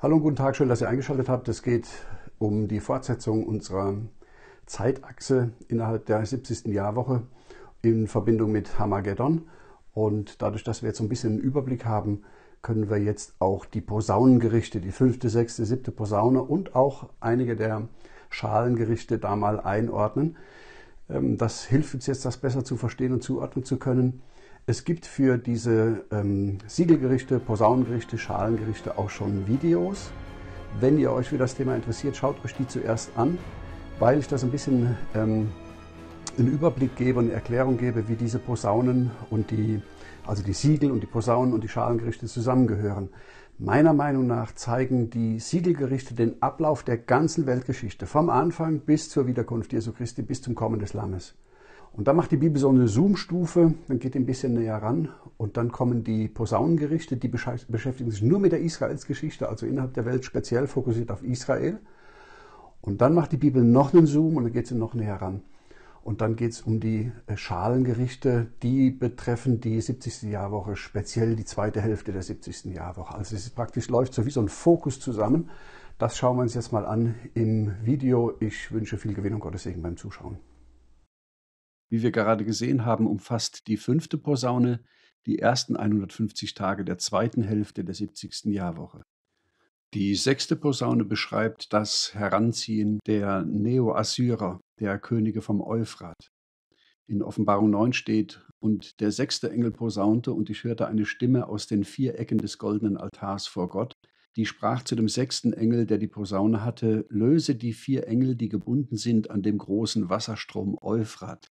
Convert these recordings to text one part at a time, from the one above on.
Hallo und guten Tag, schön, dass ihr eingeschaltet habt. Es geht um die Fortsetzung unserer Zeitachse innerhalb der 70. Jahrwoche in Verbindung mit Hamageddon. Und dadurch, dass wir jetzt so ein bisschen einen Überblick haben, können wir jetzt auch die Posaunengerichte, die fünfte, sechste, siebte Posaune und auch einige der Schalengerichte da mal einordnen. Ähm, das hilft uns jetzt, das besser zu verstehen und zuordnen zu können. Es gibt für diese ähm, Siegelgerichte, Posaunengerichte, Schalengerichte auch schon Videos. Wenn ihr euch für das Thema interessiert, schaut euch die zuerst an, weil ich das ein bisschen ähm, einen Überblick gebe, eine Erklärung gebe, wie diese Posaunen und die, also die Siegel und die Posaunen und die Schalengerichte zusammengehören. Meiner Meinung nach zeigen die Siegelgerichte den Ablauf der ganzen Weltgeschichte, vom Anfang bis zur Wiederkunft Jesu Christi, bis zum Kommen des Lammes. Und dann macht die Bibel so eine Zoom-Stufe, dann geht ein bisschen näher ran und dann kommen die Posaunengerichte, die beschäftigen sich nur mit der Israelsgeschichte, also innerhalb der Welt speziell fokussiert auf Israel. Und dann macht die Bibel noch einen Zoom und dann geht sie noch näher ran. Und dann geht es um die äh, Schalengerichte, die betreffen die 70. Jahrwoche, speziell die zweite Hälfte der 70. Jahrwoche. Also es praktisch läuft so wie so ein Fokus zusammen. Das schauen wir uns jetzt mal an im Video. Ich wünsche viel Gewinn und Gottes Segen beim Zuschauen. Wie wir gerade gesehen haben, umfasst die fünfte Posaune die ersten 150 Tage der zweiten Hälfte der 70. Jahrwoche. Die sechste Posaune beschreibt das Heranziehen der Neo-Assyrer, der Könige vom Euphrat. In Offenbarung 9 steht, und der sechste Engel posaunte, und ich hörte eine Stimme aus den vier Ecken des goldenen Altars vor Gott, die sprach zu dem sechsten Engel, der die Posaune hatte, löse die vier Engel, die gebunden sind an dem großen Wasserstrom Euphrat.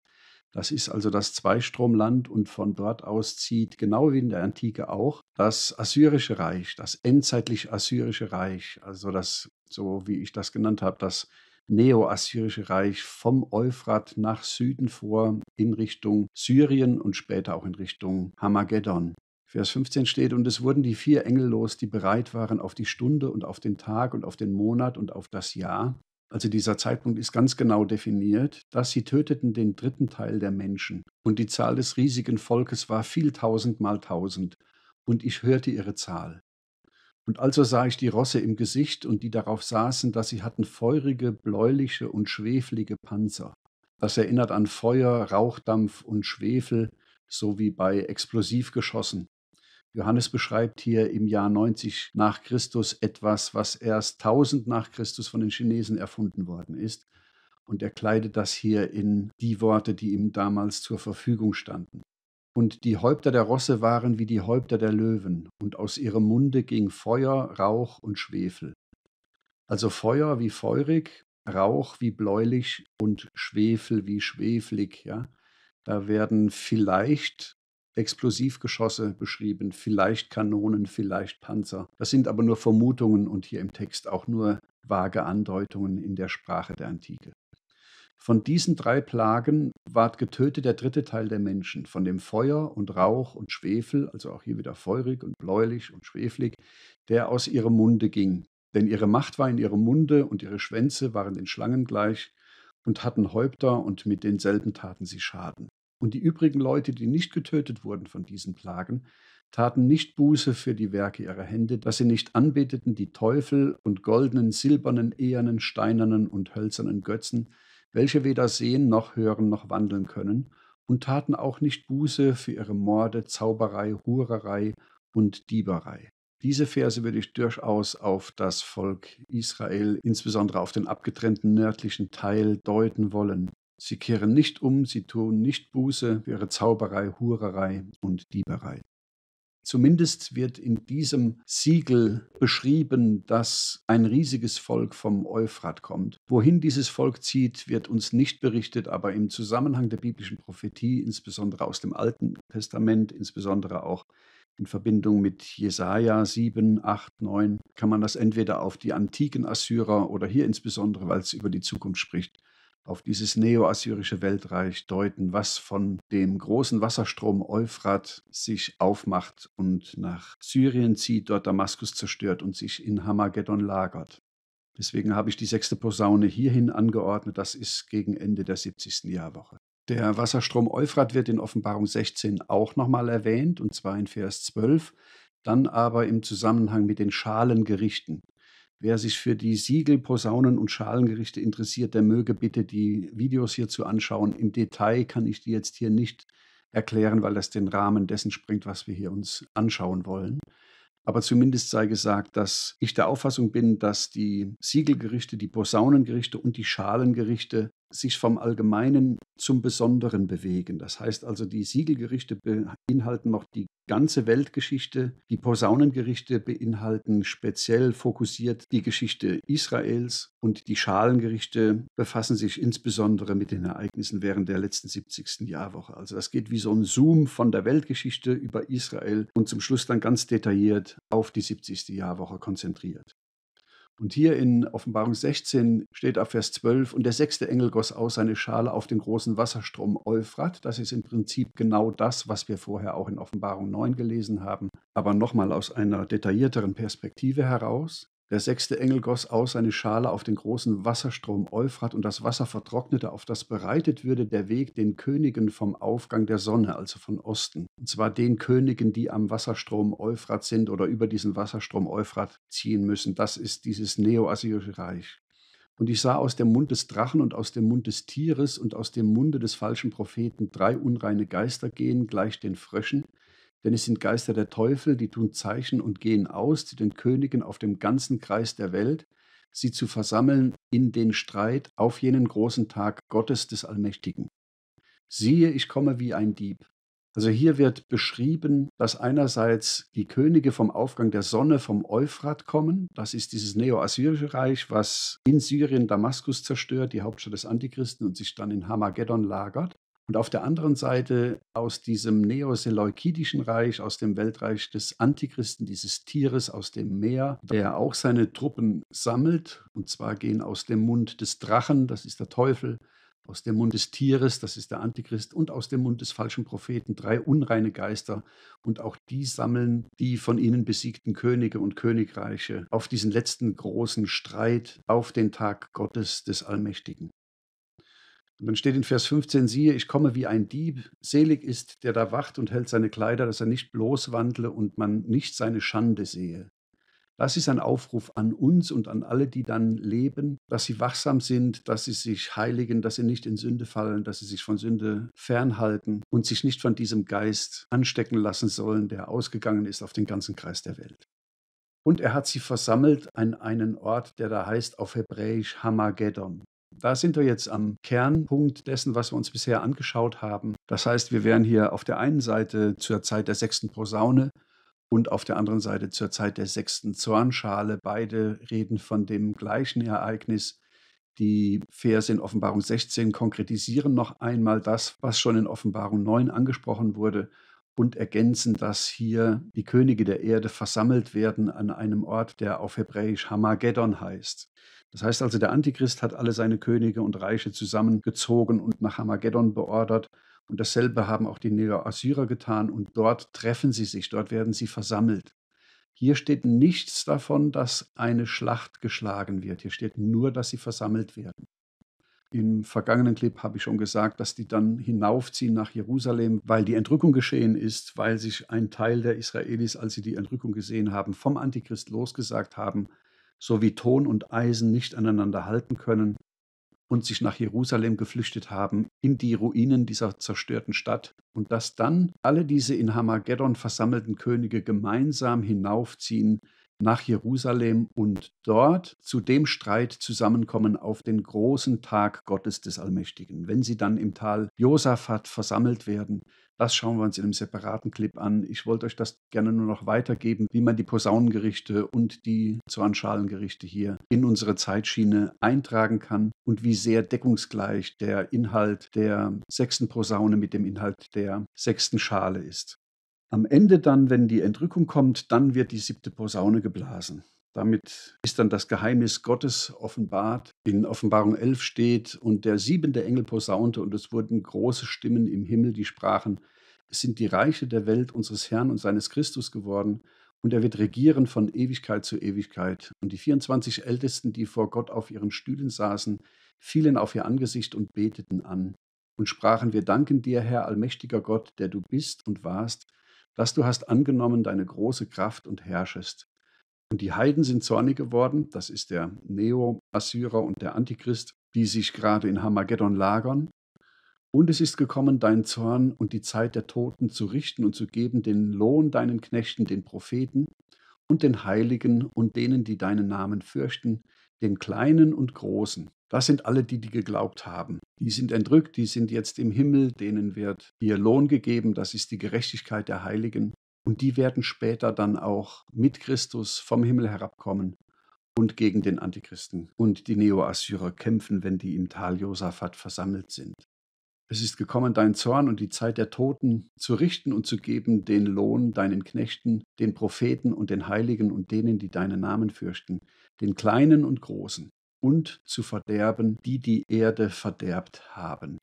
Das ist also das Zweistromland und von dort aus zieht, genau wie in der Antike auch, das assyrische Reich, das endzeitlich assyrische Reich, also das, so wie ich das genannt habe, das Neo-Assyrische Reich vom Euphrat nach Süden vor in Richtung Syrien und später auch in Richtung Hamageddon. Vers 15 steht, und es wurden die vier Engel los, die bereit waren auf die Stunde und auf den Tag und auf den Monat und auf das Jahr, also dieser Zeitpunkt ist ganz genau definiert, dass sie töteten den dritten Teil der Menschen. Und die Zahl des riesigen Volkes war viel tausend mal tausend. Und ich hörte ihre Zahl. Und also sah ich die Rosse im Gesicht und die darauf saßen, dass sie hatten feurige, bläuliche und schweflige Panzer. Das erinnert an Feuer, Rauchdampf und Schwefel, so wie bei Explosivgeschossen. Johannes beschreibt hier im Jahr 90 nach Christus etwas, was erst 1000 nach Christus von den Chinesen erfunden worden ist. Und er kleidet das hier in die Worte, die ihm damals zur Verfügung standen. Und die Häupter der Rosse waren wie die Häupter der Löwen, und aus ihrem Munde ging Feuer, Rauch und Schwefel. Also Feuer wie feurig, Rauch wie bläulich und Schwefel wie schweflig, ja. Da werden vielleicht Explosivgeschosse beschrieben, vielleicht Kanonen, vielleicht Panzer. Das sind aber nur Vermutungen und hier im Text auch nur vage Andeutungen in der Sprache der Antike. Von diesen drei Plagen ward getötet der dritte Teil der Menschen, von dem Feuer und Rauch und Schwefel, also auch hier wieder feurig und bläulich und schweflig, der aus ihrem Munde ging. Denn ihre Macht war in ihrem Munde und ihre Schwänze waren den Schlangen gleich und hatten Häupter und mit denselben taten sie Schaden. Und die übrigen Leute, die nicht getötet wurden von diesen Plagen, taten nicht Buße für die Werke ihrer Hände, dass sie nicht anbeteten die Teufel und goldenen, silbernen, ehernen, steinernen und hölzernen Götzen, welche weder sehen noch hören noch wandeln können, und taten auch nicht Buße für ihre Morde, Zauberei, Hurerei und Dieberei. Diese Verse würde ich durchaus auf das Volk Israel, insbesondere auf den abgetrennten nördlichen Teil, deuten wollen. Sie kehren nicht um, sie tun nicht Buße für ihre Zauberei, Hurerei und Dieberei. Zumindest wird in diesem Siegel beschrieben, dass ein riesiges Volk vom Euphrat kommt. Wohin dieses Volk zieht, wird uns nicht berichtet, aber im Zusammenhang der biblischen Prophetie, insbesondere aus dem Alten Testament, insbesondere auch in Verbindung mit Jesaja 7, 8, 9, kann man das entweder auf die antiken Assyrer oder hier insbesondere, weil es über die Zukunft spricht, auf dieses neoassyrische Weltreich deuten, was von dem großen Wasserstrom Euphrat sich aufmacht und nach Syrien zieht, dort Damaskus zerstört und sich in Hamageddon lagert. Deswegen habe ich die sechste Posaune hierhin angeordnet. Das ist gegen Ende der 70. Jahrwoche. Der Wasserstrom Euphrat wird in Offenbarung 16 auch nochmal erwähnt, und zwar in Vers 12, dann aber im Zusammenhang mit den Schalengerichten. Wer sich für die Siegel, Posaunen und Schalengerichte interessiert, der möge bitte die Videos hierzu anschauen. Im Detail kann ich die jetzt hier nicht erklären, weil das den Rahmen dessen springt, was wir hier uns anschauen wollen. Aber zumindest sei gesagt, dass ich der Auffassung bin, dass die Siegelgerichte, die Posaunengerichte und die Schalengerichte sich vom Allgemeinen zum Besonderen bewegen. Das heißt also, die Siegelgerichte beinhalten noch die ganze Weltgeschichte, die Posaunengerichte beinhalten speziell fokussiert die Geschichte Israels und die Schalengerichte befassen sich insbesondere mit den Ereignissen während der letzten 70. Jahrwoche. Also das geht wie so ein Zoom von der Weltgeschichte über Israel und zum Schluss dann ganz detailliert auf die 70. Jahrwoche konzentriert. Und hier in Offenbarung 16 steht ab Vers 12, und der sechste Engel goss aus seine Schale auf den großen Wasserstrom Euphrat. Das ist im Prinzip genau das, was wir vorher auch in Offenbarung 9 gelesen haben, aber nochmal aus einer detaillierteren Perspektive heraus. Der sechste Engel goss aus seine Schale auf den großen Wasserstrom Euphrat, und das Wasser vertrocknete, auf das bereitet würde der Weg den Königen vom Aufgang der Sonne, also von Osten. Und zwar den Königen, die am Wasserstrom Euphrat sind oder über diesen Wasserstrom Euphrat ziehen müssen. Das ist dieses neoassyrische Reich. Und ich sah aus dem Mund des Drachen und aus dem Mund des Tieres und aus dem Munde des falschen Propheten drei unreine Geister gehen, gleich den Fröschen, denn es sind Geister der Teufel, die tun Zeichen und gehen aus, zu den Königen auf dem ganzen Kreis der Welt, sie zu versammeln in den Streit auf jenen großen Tag Gottes des Allmächtigen. Siehe, ich komme wie ein Dieb. Also hier wird beschrieben, dass einerseits die Könige vom Aufgang der Sonne vom Euphrat kommen. Das ist dieses neo-assyrische Reich, was in Syrien Damaskus zerstört, die Hauptstadt des Antichristen, und sich dann in Hamageddon lagert. Und auf der anderen Seite aus diesem neoseleukidischen Reich, aus dem Weltreich des Antichristen, dieses Tieres aus dem Meer, der auch seine Truppen sammelt. Und zwar gehen aus dem Mund des Drachen, das ist der Teufel, aus dem Mund des Tieres, das ist der Antichrist, und aus dem Mund des falschen Propheten drei unreine Geister. Und auch die sammeln die von ihnen besiegten Könige und Königreiche auf diesen letzten großen Streit, auf den Tag Gottes des Allmächtigen. Und dann steht in Vers 15, siehe, ich komme wie ein Dieb, selig ist, der da wacht und hält seine Kleider, dass er nicht bloß wandle und man nicht seine Schande sehe. Das ist ein Aufruf an uns und an alle, die dann leben, dass sie wachsam sind, dass sie sich heiligen, dass sie nicht in Sünde fallen, dass sie sich von Sünde fernhalten und sich nicht von diesem Geist anstecken lassen sollen, der ausgegangen ist auf den ganzen Kreis der Welt. Und er hat sie versammelt an einen Ort, der da heißt auf Hebräisch Hamageddon. Da sind wir jetzt am Kernpunkt dessen, was wir uns bisher angeschaut haben. Das heißt, wir wären hier auf der einen Seite zur Zeit der sechsten Posaune und auf der anderen Seite zur Zeit der sechsten Zornschale. Beide reden von dem gleichen Ereignis. Die Verse in Offenbarung 16 konkretisieren noch einmal das, was schon in Offenbarung 9 angesprochen wurde und ergänzen, dass hier die Könige der Erde versammelt werden an einem Ort, der auf Hebräisch Hamageddon heißt. Das heißt also, der Antichrist hat alle seine Könige und Reiche zusammengezogen und nach Hamageddon beordert. Und dasselbe haben auch die Neo-Assyrer getan und dort treffen sie sich, dort werden sie versammelt. Hier steht nichts davon, dass eine Schlacht geschlagen wird. Hier steht nur, dass sie versammelt werden. Im vergangenen Clip habe ich schon gesagt, dass die dann hinaufziehen nach Jerusalem, weil die Entrückung geschehen ist, weil sich ein Teil der Israelis, als sie die Entrückung gesehen haben, vom Antichrist losgesagt haben, so wie Ton und Eisen nicht aneinander halten können und sich nach Jerusalem geflüchtet haben, in die Ruinen dieser zerstörten Stadt, und dass dann alle diese in Hamageddon versammelten Könige gemeinsam hinaufziehen nach Jerusalem und dort zu dem Streit zusammenkommen auf den großen Tag Gottes des Allmächtigen. Wenn sie dann im Tal Josaphat versammelt werden, das schauen wir uns in einem separaten Clip an. Ich wollte euch das gerne nur noch weitergeben, wie man die Posaunengerichte und die Zornschalengerichte hier in unsere Zeitschiene eintragen kann und wie sehr deckungsgleich der Inhalt der sechsten Posaune mit dem Inhalt der sechsten Schale ist. Am Ende dann, wenn die Entrückung kommt, dann wird die siebte Posaune geblasen. Damit ist dann das Geheimnis Gottes offenbart. In Offenbarung 11 steht, und der siebente Engel posaunte, und es wurden große Stimmen im Himmel, die sprachen, es sind die Reiche der Welt unseres Herrn und seines Christus geworden, und er wird regieren von Ewigkeit zu Ewigkeit. Und die 24 Ältesten, die vor Gott auf ihren Stühlen saßen, fielen auf ihr Angesicht und beteten an und sprachen, wir danken dir, Herr allmächtiger Gott, der du bist und warst dass du hast angenommen deine große Kraft und herrschest. Und die Heiden sind zornig geworden, das ist der Neo-Assyrer und der Antichrist, die sich gerade in Hamageddon lagern. Und es ist gekommen, dein Zorn und die Zeit der Toten zu richten und zu geben, den Lohn deinen Knechten, den Propheten und den Heiligen und denen, die deinen Namen fürchten, den Kleinen und Großen. Das sind alle die, die geglaubt haben. Die sind entrückt, die sind jetzt im Himmel, denen wird ihr Lohn gegeben, das ist die Gerechtigkeit der Heiligen. Und die werden später dann auch mit Christus vom Himmel herabkommen und gegen den Antichristen und die Neoassyrer kämpfen, wenn die im Tal Josaphat versammelt sind. Es ist gekommen dein Zorn und die Zeit der Toten zu richten und zu geben den Lohn deinen Knechten, den Propheten und den Heiligen und denen, die deinen Namen fürchten, den Kleinen und Großen, und zu verderben, die die Erde verderbt haben.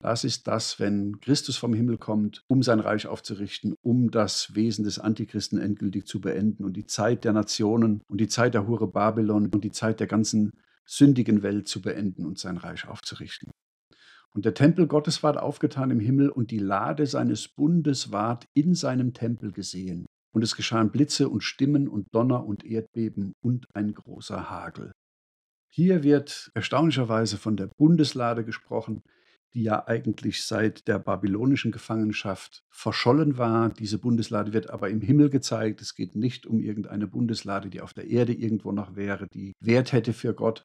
Das ist das, wenn Christus vom Himmel kommt, um sein Reich aufzurichten, um das Wesen des Antichristen endgültig zu beenden und die Zeit der Nationen und die Zeit der Hure Babylon und die Zeit der ganzen sündigen Welt zu beenden und sein Reich aufzurichten. Und der Tempel Gottes ward aufgetan im Himmel und die Lade seines Bundes ward in seinem Tempel gesehen und es geschahen Blitze und Stimmen und Donner und Erdbeben und ein großer Hagel. Hier wird erstaunlicherweise von der Bundeslade gesprochen, die ja eigentlich seit der babylonischen Gefangenschaft verschollen war. Diese Bundeslade wird aber im Himmel gezeigt. Es geht nicht um irgendeine Bundeslade, die auf der Erde irgendwo noch wäre, die Wert hätte für Gott,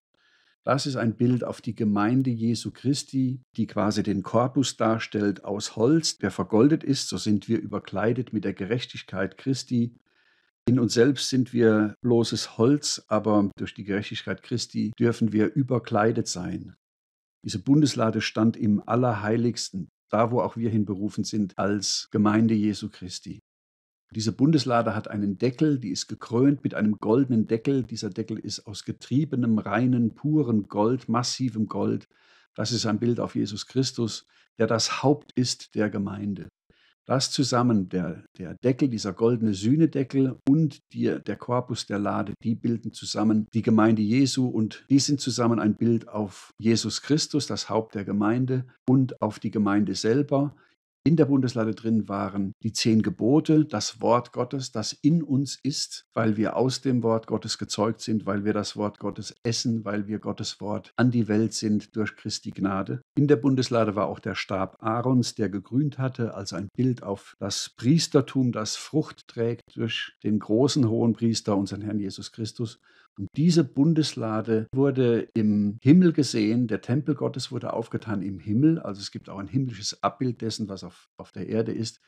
das ist ein Bild auf die Gemeinde Jesu Christi, die quasi den Korpus darstellt aus Holz, der vergoldet ist. So sind wir überkleidet mit der Gerechtigkeit Christi. In uns selbst sind wir bloßes Holz, aber durch die Gerechtigkeit Christi dürfen wir überkleidet sein. Diese Bundeslade stand im Allerheiligsten, da wo auch wir hinberufen sind als Gemeinde Jesu Christi. Diese Bundeslade hat einen Deckel, die ist gekrönt mit einem goldenen Deckel. Dieser Deckel ist aus getriebenem, reinen, purem Gold, massivem Gold. Das ist ein Bild auf Jesus Christus, der das Haupt ist der Gemeinde. Das zusammen, der, der Deckel, dieser goldene Sühnedeckel und die, der Korpus der Lade, die bilden zusammen die Gemeinde Jesu und die sind zusammen ein Bild auf Jesus Christus, das Haupt der Gemeinde und auf die Gemeinde selber in der Bundeslade drin waren die zehn Gebote, das Wort Gottes, das in uns ist, weil wir aus dem Wort Gottes gezeugt sind, weil wir das Wort Gottes essen, weil wir Gottes Wort an die Welt sind durch Christi Gnade. In der Bundeslade war auch der Stab Aarons, der gegrünt hatte, als ein Bild auf das Priestertum, das Frucht trägt durch den großen hohen Priester, unseren Herrn Jesus Christus. Und diese Bundeslade wurde im Himmel gesehen. Der Tempel Gottes wurde aufgetan im Himmel. Also es gibt auch ein himmlisches Abbild dessen, was auf, auf der Erde ist.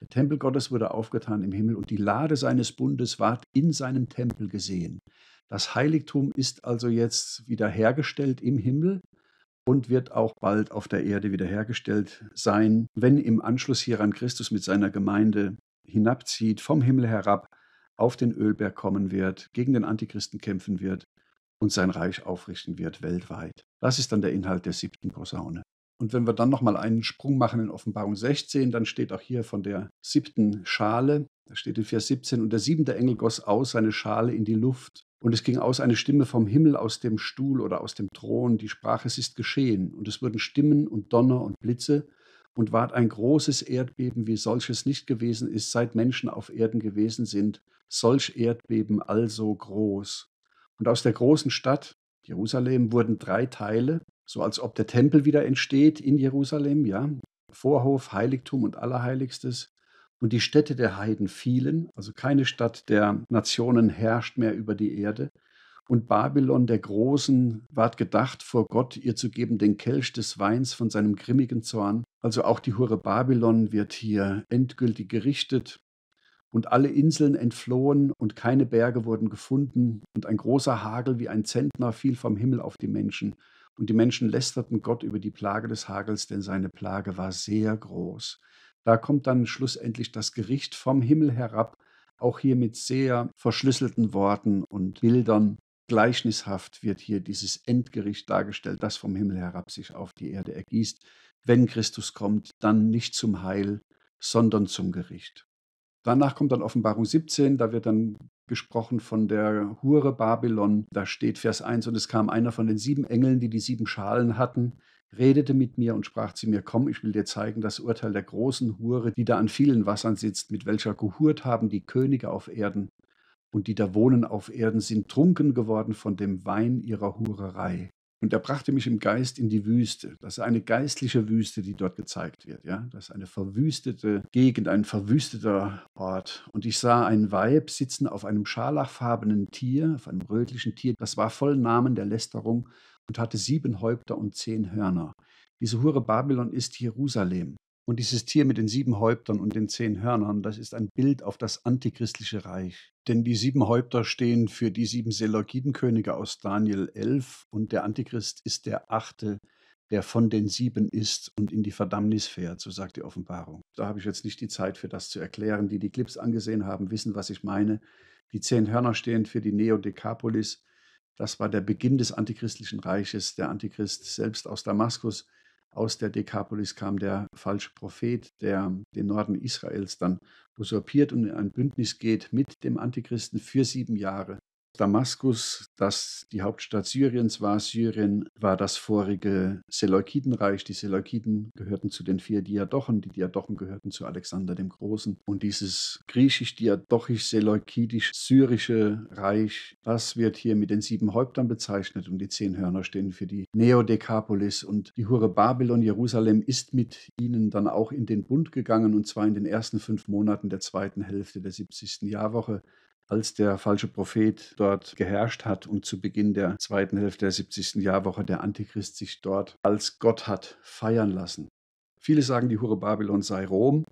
Der Tempel Gottes wurde aufgetan im Himmel und die Lade seines Bundes ward in seinem Tempel gesehen. Das Heiligtum ist also jetzt wiederhergestellt im Himmel und wird auch bald auf der Erde wiederhergestellt sein, wenn im Anschluss hieran Christus mit seiner Gemeinde hinabzieht vom Himmel herab auf den Ölberg kommen wird, gegen den Antichristen kämpfen wird und sein Reich aufrichten wird weltweit. Das ist dann der Inhalt der siebten Posaune. Und wenn wir dann nochmal einen Sprung machen in Offenbarung 16, dann steht auch hier von der siebten Schale, da steht in Vers 17, und der siebente Engel goss aus seine Schale in die Luft. Und es ging aus eine Stimme vom Himmel, aus dem Stuhl oder aus dem Thron, die sprach, es ist geschehen. Und es wurden Stimmen und Donner und Blitze und ward ein großes Erdbeben, wie solches nicht gewesen ist, seit Menschen auf Erden gewesen sind solch Erdbeben also groß. Und aus der großen Stadt Jerusalem wurden drei Teile, so als ob der Tempel wieder entsteht in Jerusalem, ja, Vorhof, Heiligtum und Allerheiligstes. Und die Städte der Heiden fielen, also keine Stadt der Nationen herrscht mehr über die Erde. Und Babylon der Großen ward gedacht, vor Gott ihr zu geben den Kelch des Weins von seinem grimmigen Zorn. Also auch die Hure Babylon wird hier endgültig gerichtet und alle Inseln entflohen und keine Berge wurden gefunden und ein großer Hagel wie ein Zentner fiel vom Himmel auf die Menschen und die Menschen lästerten Gott über die Plage des Hagels, denn seine Plage war sehr groß. Da kommt dann schlussendlich das Gericht vom Himmel herab, auch hier mit sehr verschlüsselten Worten und Bildern. Gleichnishaft wird hier dieses Endgericht dargestellt, das vom Himmel herab sich auf die Erde ergießt. Wenn Christus kommt, dann nicht zum Heil, sondern zum Gericht. Danach kommt dann Offenbarung 17, da wird dann gesprochen von der Hure Babylon. Da steht Vers 1, und es kam einer von den sieben Engeln, die die sieben Schalen hatten, redete mit mir und sprach zu mir, komm, ich will dir zeigen das Urteil der großen Hure, die da an vielen Wassern sitzt, mit welcher gehurt haben die Könige auf Erden und die da wohnen auf Erden, sind trunken geworden von dem Wein ihrer Hurerei. Und er brachte mich im Geist in die Wüste. Das ist eine geistliche Wüste, die dort gezeigt wird. Ja? Das ist eine verwüstete Gegend, ein verwüsteter Ort. Und ich sah ein Weib sitzen auf einem scharlachfarbenen Tier, auf einem rötlichen Tier. Das war voll Namen der Lästerung und hatte sieben Häupter und zehn Hörner. Diese Hure Babylon ist Jerusalem, und dieses Tier mit den sieben Häuptern und den zehn Hörnern, das ist ein Bild auf das antichristliche Reich. Denn die sieben Häupter stehen für die sieben Seleukidenkönige aus Daniel 11 und der Antichrist ist der achte, der von den sieben ist und in die Verdammnis fährt, so sagt die Offenbarung. Da habe ich jetzt nicht die Zeit für das zu erklären. Die die Clips angesehen haben, wissen, was ich meine. Die zehn Hörner stehen für die Neodekapolis. Das war der Beginn des antichristlichen Reiches, der Antichrist selbst aus Damaskus aus der Dekapolis kam der falsche Prophet, der den Norden Israels dann usurpiert und in ein Bündnis geht mit dem Antichristen für sieben Jahre. Damaskus, das die Hauptstadt Syriens war, Syrien war das vorige Seleukidenreich. Die Seleukiden gehörten zu den vier Diadochen, die Diadochen gehörten zu Alexander dem Großen. Und dieses griechisch-diadochisch-seleukidisch-syrische Reich, das wird hier mit den sieben Häuptern bezeichnet und die zehn Hörner stehen für die Neodekapolis. Und die Hure Babylon, Jerusalem, ist mit ihnen dann auch in den Bund gegangen und zwar in den ersten fünf Monaten der zweiten Hälfte der 70. Jahrwoche als der falsche Prophet dort geherrscht hat und zu Beginn der zweiten Hälfte der 70. Jahrwoche der Antichrist sich dort als Gott hat feiern lassen. Viele sagen, die Hure Babylon sei Rom.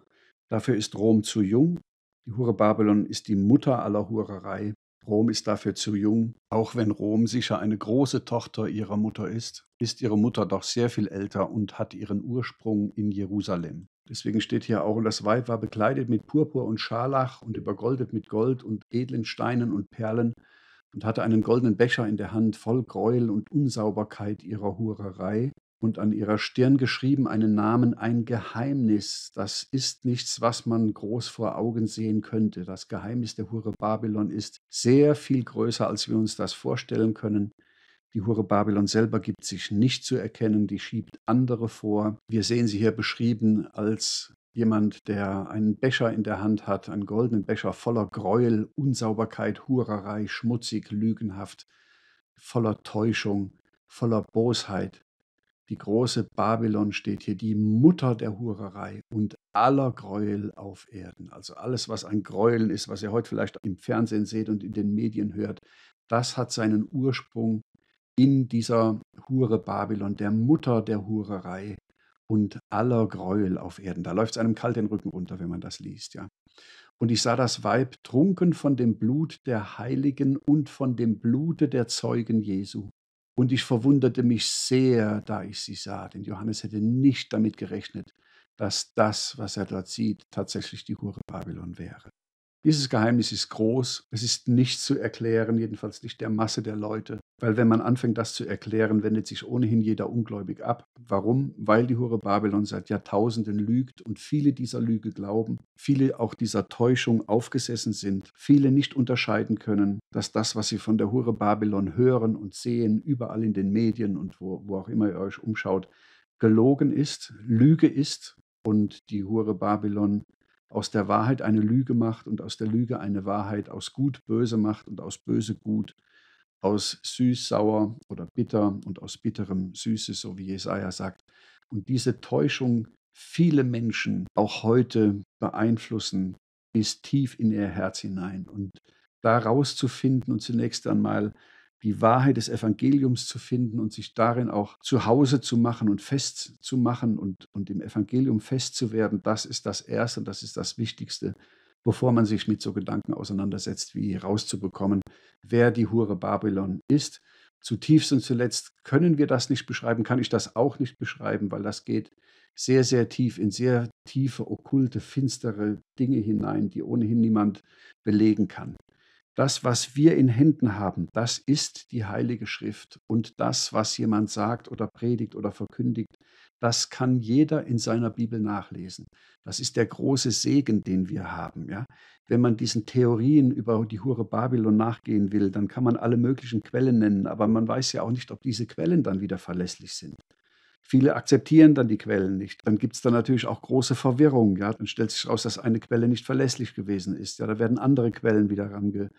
Dafür ist Rom zu jung. Die Hure Babylon ist die Mutter aller Hurerei. Rom ist dafür zu jung. Auch wenn Rom sicher eine große Tochter ihrer Mutter ist, ist ihre Mutter doch sehr viel älter und hat ihren Ursprung in Jerusalem. Deswegen steht hier auch, und das Weib war bekleidet mit Purpur und Scharlach und übergoldet mit Gold und edlen Steinen und Perlen und hatte einen goldenen Becher in der Hand voll Gräuel und Unsauberkeit ihrer Hurerei und an ihrer Stirn geschrieben einen Namen, ein Geheimnis. Das ist nichts, was man groß vor Augen sehen könnte. Das Geheimnis der Hure Babylon ist sehr viel größer, als wir uns das vorstellen können. Die Hure Babylon selber gibt sich nicht zu erkennen, die schiebt andere vor. Wir sehen sie hier beschrieben als jemand, der einen Becher in der Hand hat, einen goldenen Becher voller Gräuel, Unsauberkeit, Hurerei, schmutzig, lügenhaft, voller Täuschung, voller Bosheit. Die große Babylon steht hier, die Mutter der Hurerei und aller Gräuel auf Erden. Also alles, was ein Gräueln ist, was ihr heute vielleicht im Fernsehen seht und in den Medien hört, das hat seinen Ursprung in dieser Hure Babylon, der Mutter der Hurerei und aller Gräuel auf Erden. Da läuft es einem kalt den Rücken runter, wenn man das liest, ja. Und ich sah das Weib trunken von dem Blut der Heiligen und von dem Blute der Zeugen Jesu. Und ich verwunderte mich sehr, da ich sie sah, denn Johannes hätte nicht damit gerechnet, dass das, was er dort sieht, tatsächlich die Hure Babylon wäre. Dieses Geheimnis ist groß, es ist nicht zu erklären, jedenfalls nicht der Masse der Leute, weil wenn man anfängt, das zu erklären, wendet sich ohnehin jeder ungläubig ab. Warum? Weil die Hure Babylon seit Jahrtausenden lügt und viele dieser Lüge glauben, viele auch dieser Täuschung aufgesessen sind, viele nicht unterscheiden können, dass das, was sie von der Hure Babylon hören und sehen, überall in den Medien und wo, wo auch immer ihr euch umschaut, gelogen ist, Lüge ist und die Hure Babylon aus der Wahrheit eine Lüge macht und aus der Lüge eine Wahrheit, aus gut böse macht und aus böse gut, aus süß sauer oder bitter und aus bitterem süßes, so wie Jesaja sagt. Und diese Täuschung viele Menschen auch heute beeinflussen bis tief in ihr Herz hinein. Und da rauszufinden und zunächst einmal die Wahrheit des Evangeliums zu finden und sich darin auch zu Hause zu machen und festzumachen und, und im Evangelium festzuwerden, das ist das Erste und das ist das Wichtigste, bevor man sich mit so Gedanken auseinandersetzt, wie herauszubekommen, wer die Hure Babylon ist. Zutiefst und zuletzt können wir das nicht beschreiben, kann ich das auch nicht beschreiben, weil das geht sehr, sehr tief in sehr tiefe, okkulte, finstere Dinge hinein, die ohnehin niemand belegen kann. Das, was wir in Händen haben, das ist die Heilige Schrift. Und das, was jemand sagt oder predigt oder verkündigt, das kann jeder in seiner Bibel nachlesen. Das ist der große Segen, den wir haben. Ja? Wenn man diesen Theorien über die Hure Babylon nachgehen will, dann kann man alle möglichen Quellen nennen, aber man weiß ja auch nicht, ob diese Quellen dann wieder verlässlich sind. Viele akzeptieren dann die Quellen nicht. Dann gibt es dann natürlich auch große Verwirrung. Ja? Dann stellt sich heraus, dass eine Quelle nicht verlässlich gewesen ist. Ja, da werden andere Quellen wieder rangezogen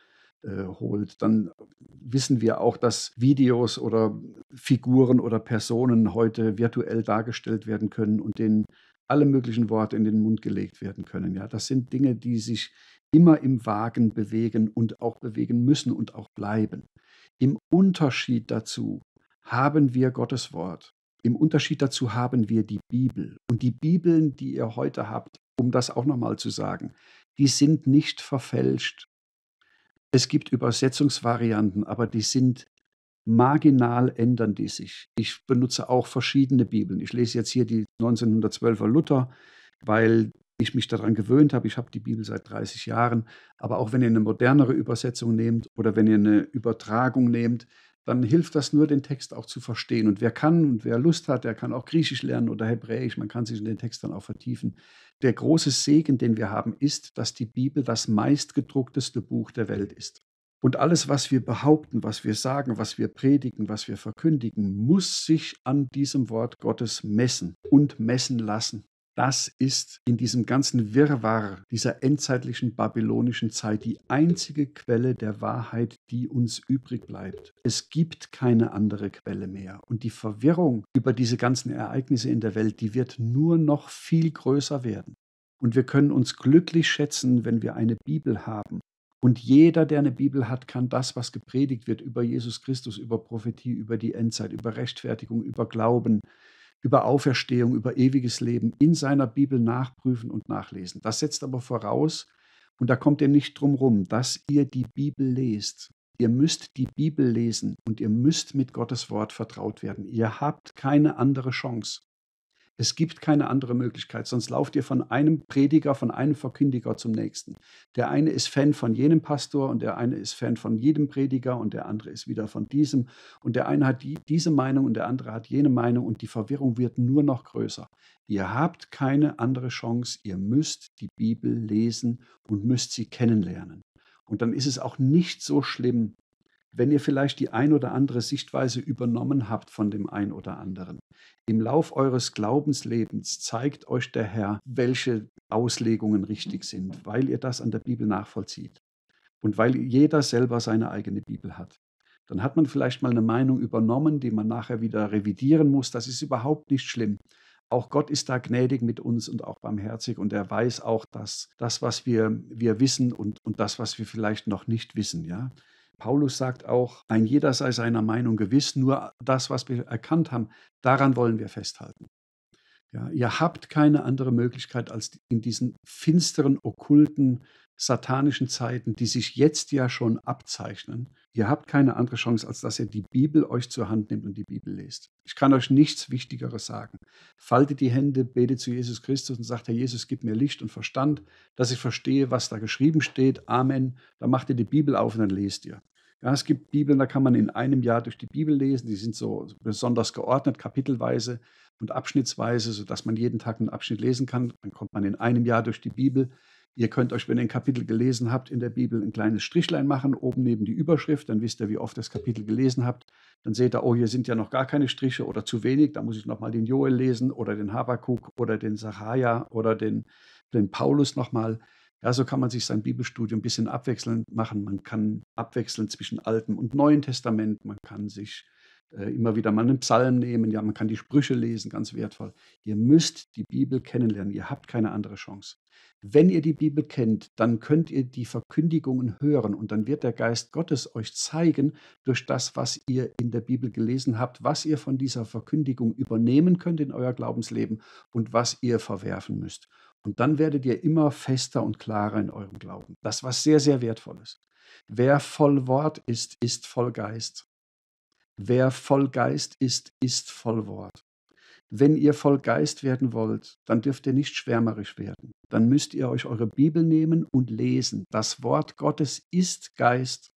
äh, holt, dann wissen wir auch, dass Videos oder Figuren oder Personen heute virtuell dargestellt werden können und denen alle möglichen Worte in den Mund gelegt werden können. Ja, das sind Dinge, die sich immer im Wagen bewegen und auch bewegen müssen und auch bleiben. Im Unterschied dazu haben wir Gottes Wort. Im Unterschied dazu haben wir die Bibel. Und die Bibeln, die ihr heute habt, um das auch nochmal zu sagen, die sind nicht verfälscht. Es gibt Übersetzungsvarianten, aber die sind marginal ändern die sich. Ich benutze auch verschiedene Bibeln. Ich lese jetzt hier die 1912er Luther, weil ich mich daran gewöhnt habe. Ich habe die Bibel seit 30 Jahren. Aber auch wenn ihr eine modernere Übersetzung nehmt oder wenn ihr eine Übertragung nehmt, dann hilft das nur, den Text auch zu verstehen. Und wer kann und wer Lust hat, der kann auch Griechisch lernen oder Hebräisch. Man kann sich in den Text dann auch vertiefen. Der große Segen, den wir haben, ist, dass die Bibel das meistgedruckteste Buch der Welt ist. Und alles, was wir behaupten, was wir sagen, was wir predigen, was wir verkündigen, muss sich an diesem Wort Gottes messen und messen lassen das ist in diesem ganzen Wirrwarr dieser endzeitlichen babylonischen Zeit die einzige Quelle der Wahrheit, die uns übrig bleibt. Es gibt keine andere Quelle mehr. Und die Verwirrung über diese ganzen Ereignisse in der Welt, die wird nur noch viel größer werden. Und wir können uns glücklich schätzen, wenn wir eine Bibel haben. Und jeder, der eine Bibel hat, kann das, was gepredigt wird über Jesus Christus, über Prophetie, über die Endzeit, über Rechtfertigung, über Glauben, über Auferstehung, über ewiges Leben in seiner Bibel nachprüfen und nachlesen. Das setzt aber voraus, und da kommt ihr nicht drum rum, dass ihr die Bibel lest. Ihr müsst die Bibel lesen und ihr müsst mit Gottes Wort vertraut werden. Ihr habt keine andere Chance. Es gibt keine andere Möglichkeit, sonst lauft ihr von einem Prediger, von einem Verkündiger zum nächsten. Der eine ist Fan von jenem Pastor und der eine ist Fan von jedem Prediger und der andere ist wieder von diesem. Und der eine hat die, diese Meinung und der andere hat jene Meinung und die Verwirrung wird nur noch größer. Ihr habt keine andere Chance, ihr müsst die Bibel lesen und müsst sie kennenlernen. Und dann ist es auch nicht so schlimm, wenn ihr vielleicht die ein oder andere Sichtweise übernommen habt von dem ein oder anderen. Im Lauf eures Glaubenslebens zeigt euch der Herr, welche Auslegungen richtig sind, weil ihr das an der Bibel nachvollzieht und weil jeder selber seine eigene Bibel hat. Dann hat man vielleicht mal eine Meinung übernommen, die man nachher wieder revidieren muss. Das ist überhaupt nicht schlimm. Auch Gott ist da gnädig mit uns und auch barmherzig und er weiß auch, dass das, was wir, wir wissen und, und das, was wir vielleicht noch nicht wissen, ja, Paulus sagt auch, ein jeder sei seiner Meinung gewiss, nur das, was wir erkannt haben, daran wollen wir festhalten. Ja, ihr habt keine andere Möglichkeit, als in diesen finsteren, okkulten, satanischen Zeiten, die sich jetzt ja schon abzeichnen, Ihr habt keine andere Chance, als dass ihr die Bibel euch zur Hand nehmt und die Bibel lest. Ich kann euch nichts Wichtigeres sagen. Faltet die Hände, betet zu Jesus Christus und sagt, Herr Jesus, gib mir Licht und Verstand, dass ich verstehe, was da geschrieben steht. Amen. Dann macht ihr die Bibel auf und dann lest ihr. Ja, es gibt Bibeln, da kann man in einem Jahr durch die Bibel lesen. Die sind so besonders geordnet, kapitelweise und abschnittsweise, sodass man jeden Tag einen Abschnitt lesen kann. Dann kommt man in einem Jahr durch die Bibel. Ihr könnt euch, wenn ihr ein Kapitel gelesen habt, in der Bibel ein kleines Strichlein machen, oben neben die Überschrift, dann wisst ihr, wie oft das Kapitel gelesen habt. Dann seht ihr, oh, hier sind ja noch gar keine Striche oder zu wenig, da muss ich nochmal den Joel lesen oder den Habakkuk oder den Sachaja oder den, den Paulus nochmal. Ja, so kann man sich sein Bibelstudium ein bisschen abwechselnd machen. Man kann abwechseln zwischen Altem und Neuen Testament. Man kann sich äh, immer wieder mal einen Psalm nehmen, ja, man kann die Sprüche lesen, ganz wertvoll. Ihr müsst die Bibel kennenlernen, ihr habt keine andere Chance. Wenn ihr die Bibel kennt, dann könnt ihr die Verkündigungen hören und dann wird der Geist Gottes euch zeigen durch das, was ihr in der Bibel gelesen habt, was ihr von dieser Verkündigung übernehmen könnt in euer Glaubensleben und was ihr verwerfen müsst. Und dann werdet ihr immer fester und klarer in eurem Glauben. Das, was sehr, sehr wertvoll ist. Wer voll Wort ist, ist voll Geist. Wer voll Geist ist, ist voll Wort. Wenn ihr voll Geist werden wollt, dann dürft ihr nicht schwärmerisch werden. Dann müsst ihr euch eure Bibel nehmen und lesen. Das Wort Gottes ist Geist.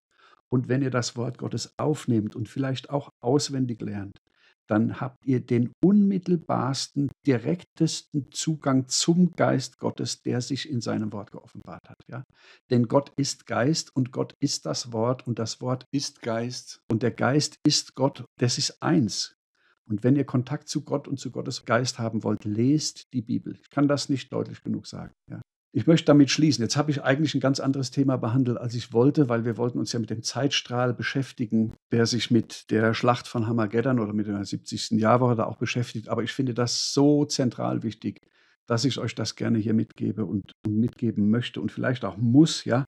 Und wenn ihr das Wort Gottes aufnehmt und vielleicht auch auswendig lernt, dann habt ihr den unmittelbarsten, direktesten Zugang zum Geist Gottes, der sich in seinem Wort geoffenbart hat. Ja? Denn Gott ist Geist und Gott ist das Wort und das Wort ist Geist und der Geist ist Gott. Das ist eins. Und wenn ihr Kontakt zu Gott und zu Gottes Geist haben wollt, lest die Bibel. Ich kann das nicht deutlich genug sagen. Ja? Ich möchte damit schließen. Jetzt habe ich eigentlich ein ganz anderes Thema behandelt, als ich wollte, weil wir wollten uns ja mit dem Zeitstrahl beschäftigen, der sich mit der Schlacht von Hamageddon oder mit der 70. Jahrwoche da auch beschäftigt. Aber ich finde das so zentral wichtig, dass ich euch das gerne hier mitgebe und, und mitgeben möchte und vielleicht auch muss, ja.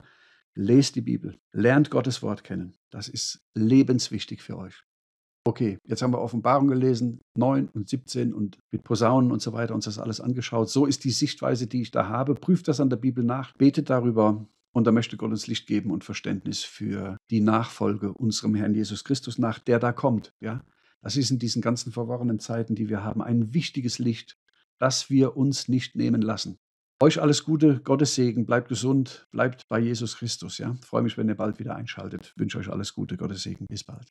Lest die Bibel, lernt Gottes Wort kennen. Das ist lebenswichtig für euch okay, jetzt haben wir Offenbarung gelesen, 9 und 17 und mit Posaunen und so weiter uns das alles angeschaut. So ist die Sichtweise, die ich da habe. Prüft das an der Bibel nach, betet darüber. Und da möchte Gott uns Licht geben und Verständnis für die Nachfolge unserem Herrn Jesus Christus nach, der da kommt. Ja? Das ist in diesen ganzen verworrenen Zeiten, die wir haben, ein wichtiges Licht, das wir uns nicht nehmen lassen. Euch alles Gute, Gottes Segen, bleibt gesund, bleibt bei Jesus Christus. Ja? freue mich, wenn ihr bald wieder einschaltet. wünsche euch alles Gute, Gottes Segen. Bis bald.